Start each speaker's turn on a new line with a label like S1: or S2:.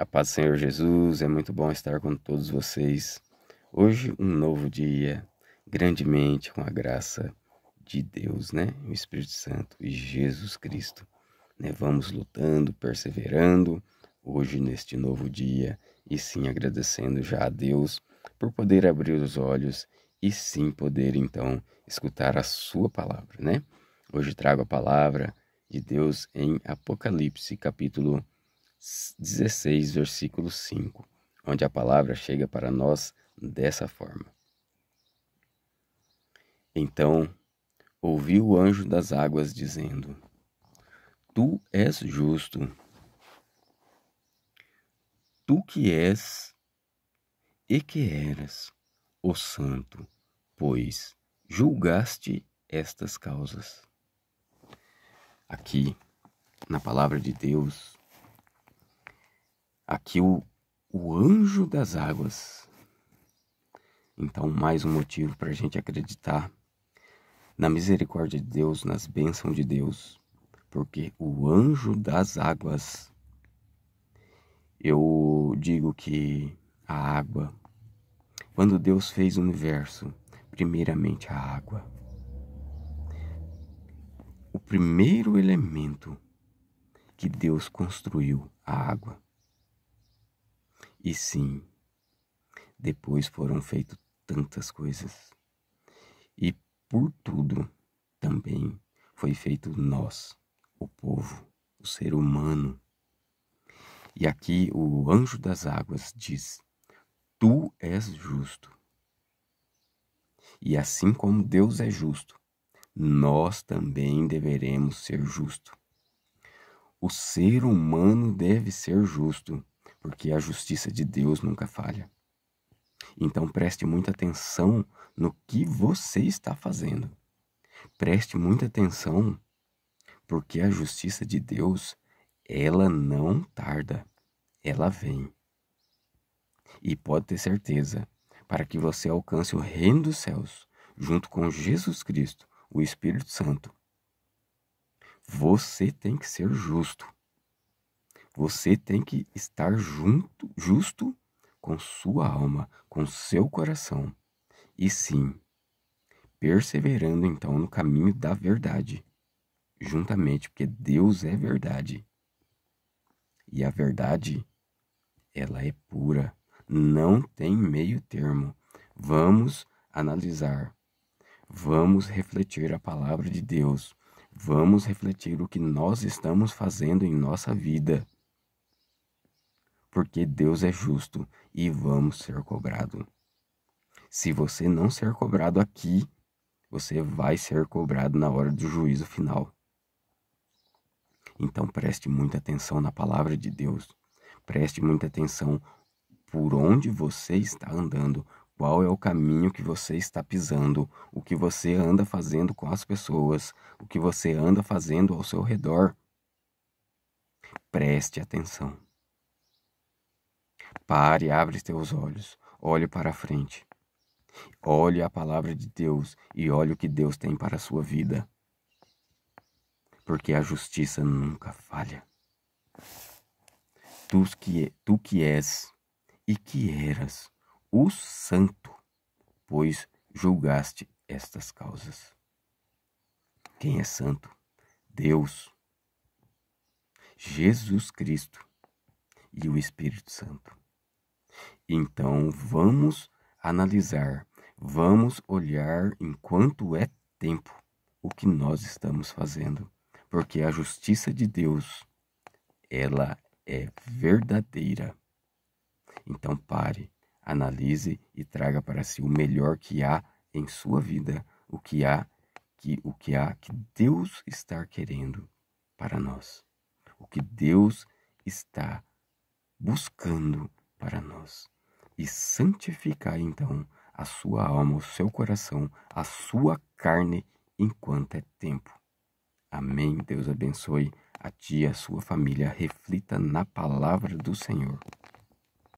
S1: A paz do Senhor Jesus, é muito bom estar com todos vocês. Hoje, um novo dia, grandemente com a graça de Deus, né? O Espírito Santo e Jesus Cristo. Né? Vamos lutando, perseverando hoje neste novo dia e sim agradecendo já a Deus por poder abrir os olhos e sim poder então escutar a Sua palavra, né? Hoje trago a palavra de Deus em Apocalipse, capítulo 1 16, versículo 5, onde a palavra chega para nós dessa forma. Então ouvi o anjo das águas dizendo: Tu és justo, tu que és e que eras, o Santo, pois julgaste estas causas. Aqui, na palavra de Deus, Aqui o, o anjo das águas. Então, mais um motivo para a gente acreditar na misericórdia de Deus, nas bênçãos de Deus, porque o anjo das águas. Eu digo que a água, quando Deus fez o universo, primeiramente a água. O primeiro elemento que Deus construiu, a água. E sim, depois foram feitas tantas coisas. E por tudo também foi feito nós, o povo, o ser humano. E aqui o anjo das águas diz: Tu és justo. E assim como Deus é justo, nós também deveremos ser justo. O ser humano deve ser justo porque a justiça de Deus nunca falha. Então preste muita atenção no que você está fazendo. Preste muita atenção, porque a justiça de Deus, ela não tarda, ela vem. E pode ter certeza, para que você alcance o reino dos céus, junto com Jesus Cristo, o Espírito Santo, você tem que ser justo. Você tem que estar junto, justo com sua alma, com seu coração. E sim, perseverando então no caminho da verdade, juntamente, porque Deus é verdade. E a verdade, ela é pura, não tem meio termo. Vamos analisar, vamos refletir a palavra de Deus, vamos refletir o que nós estamos fazendo em nossa vida porque Deus é justo e vamos ser cobrado. Se você não ser cobrado aqui, você vai ser cobrado na hora do juízo final. Então preste muita atenção na palavra de Deus. Preste muita atenção por onde você está andando, qual é o caminho que você está pisando, o que você anda fazendo com as pessoas, o que você anda fazendo ao seu redor. Preste atenção. Pare, abre teus olhos, olhe para a frente. Olhe a palavra de Deus e olhe o que Deus tem para a sua vida. Porque a justiça nunca falha. Tu que, tu que és e que eras o santo, pois julgaste estas causas. Quem é santo? Deus, Jesus Cristo e o Espírito Santo. Então vamos analisar, vamos olhar enquanto é tempo o que nós estamos fazendo, porque a justiça de Deus, ela é verdadeira. Então pare, analise e traga para si o melhor que há em sua vida, o que há que o que há que Deus está querendo para nós, o que Deus está buscando para nós e santificai então a sua alma, o seu coração, a sua carne, enquanto é tempo. Amém. Deus abençoe a ti e a sua família. Reflita na palavra do Senhor.